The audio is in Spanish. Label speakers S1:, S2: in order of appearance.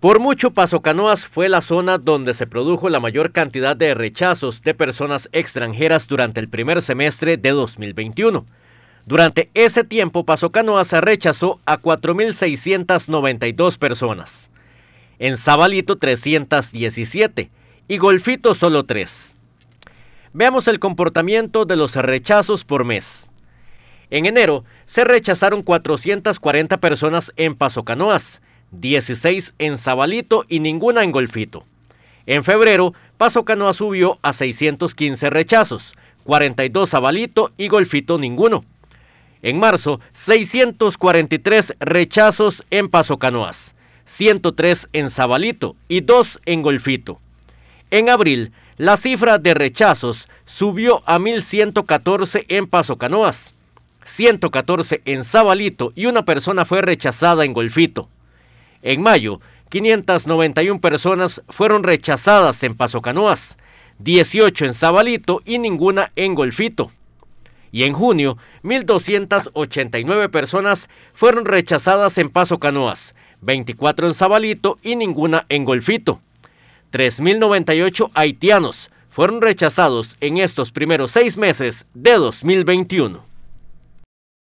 S1: Por mucho Paso Canoas fue la zona donde se produjo la mayor cantidad de rechazos de personas extranjeras durante el primer semestre de 2021. Durante ese tiempo Paso Canoas rechazó a 4.692 personas. En Zabalito 317 y Golfito solo 3. Veamos el comportamiento de los rechazos por mes. En enero se rechazaron 440 personas en Paso Canoas 16 en Zabalito y ninguna en Golfito. En febrero, Paso Canoas subió a 615 rechazos, 42 Zabalito y Golfito ninguno. En marzo, 643 rechazos en Paso Canoas, 103 en Zabalito y 2 en Golfito. En abril, la cifra de rechazos subió a 1114 en Paso Canoas, 114 en Zabalito y una persona fue rechazada en Golfito. En mayo, 591 personas fueron rechazadas en Paso Canoas, 18 en Zabalito y ninguna en Golfito. Y en junio, 1.289 personas fueron rechazadas en Paso Canoas, 24 en Zabalito y ninguna en Golfito. 3.098 haitianos fueron rechazados en estos primeros seis meses de 2021.